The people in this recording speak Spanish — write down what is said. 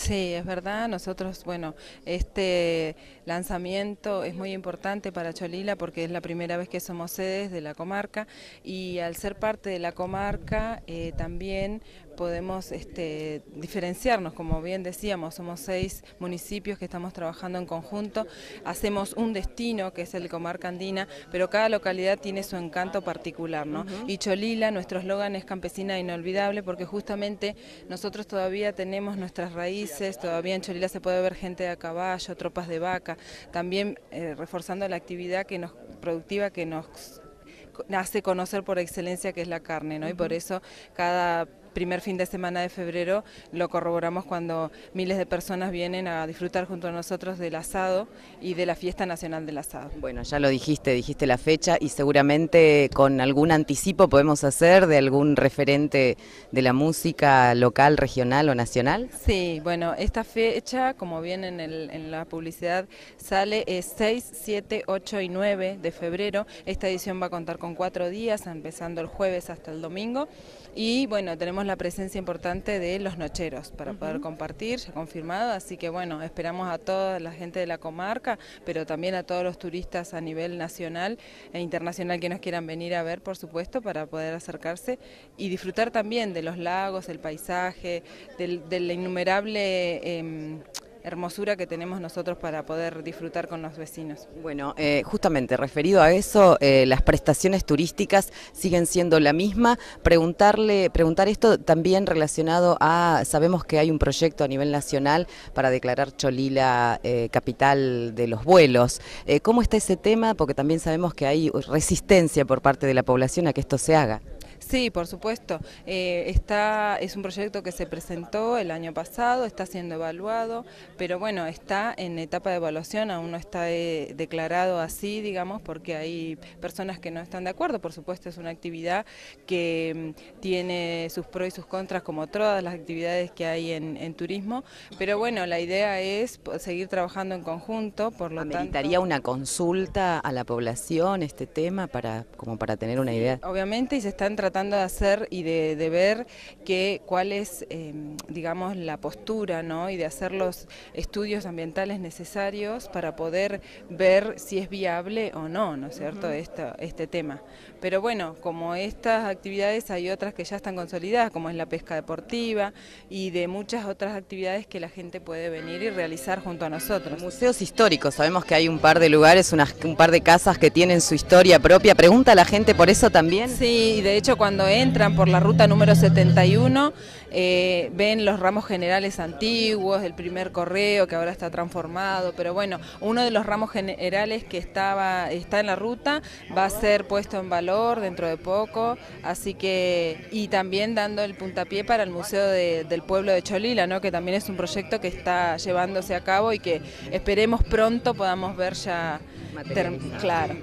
Sí, es verdad. Nosotros, bueno, este lanzamiento es muy importante para Cholila porque es la primera vez que somos sedes de la comarca y al ser parte de la comarca eh, también podemos este, diferenciarnos, como bien decíamos, somos seis municipios que estamos trabajando en conjunto, hacemos un destino que es el comarca andina, pero cada localidad tiene su encanto particular, ¿no? Y Cholila, nuestro eslogan es campesina inolvidable porque justamente nosotros todavía tenemos nuestras raíces, todavía en Cholila se puede ver gente a caballo, tropas de vaca, también eh, reforzando la actividad que nos, productiva que nos hace conocer por excelencia que es la carne, ¿no? Y por eso cada primer fin de semana de febrero lo corroboramos cuando miles de personas vienen a disfrutar junto a nosotros del asado y de la fiesta nacional del asado. Bueno, ya lo dijiste, dijiste la fecha y seguramente con algún anticipo podemos hacer de algún referente de la música local, regional o nacional. Sí, bueno, esta fecha, como bien en, la publicidad sale, es 6, 7, 8 y 9 de febrero. Esta edición va a contar con cuatro días, empezando el jueves hasta el domingo. Y bueno, tenemos la presencia importante de los nocheros para poder compartir, ya confirmado, así que bueno, esperamos a toda la gente de la comarca, pero también a todos los turistas a nivel nacional e internacional que nos quieran venir a ver, por supuesto, para poder acercarse y disfrutar también de los lagos, el paisaje, del, la innumerable... Em, hermosura que tenemos nosotros para poder disfrutar con los vecinos. Bueno, eh, justamente referido a eso, eh, las prestaciones turísticas siguen siendo la misma. Preguntarle, preguntar esto también relacionado a, sabemos que hay un proyecto a nivel nacional para declarar Cholila eh, capital de los vuelos. ¿Cómo está ese tema? Porque también sabemos que hay resistencia por parte de la población a que esto se haga. Sí, por supuesto. Eh, está, es un proyecto que se presentó el año pasado, está siendo evaluado, pero bueno, está en etapa de evaluación, aún no está eh, declarado así, digamos, porque hay personas que no están de acuerdo. Por supuesto, es una actividad que mm, tiene sus pros y sus contras, como todas las actividades que hay en, turismo, pero bueno, la idea es seguir trabajando en conjunto, por lo tanto... una consulta a la población este tema para, como para tener una idea? Obviamente, y se están tratando de hacer y de, ver que, cuál es, em, digamos, la postura ¿no? y de hacer los estudios ambientales necesarios para poder ver si es viable o no, ¿no es cierto?, Esto, este tema. Pero bueno, como estas actividades hay otras que ya están consolidadas, como es la pesca deportiva y de muchas otras actividades que la gente puede venir y realizar junto a nosotros. Museos históricos, sabemos que hay un par de lugares, unas, un par de casas que tienen su historia propia. ¿Pregunta a la gente por eso también? Sí, de hecho cuando entran por la ruta número 71 eh, ven los ramos generales antiguos, el primer correo que ahora está transformado, pero bueno, uno de los ramos generales que estaba está en la ruta va a ser puesto en valor dentro de poco, así que y también dando el puntapié para el Museo del Pueblo de Cholila, ¿no? que también es un proyecto que está llevándose a cabo y que esperemos pronto podamos ver ya claro.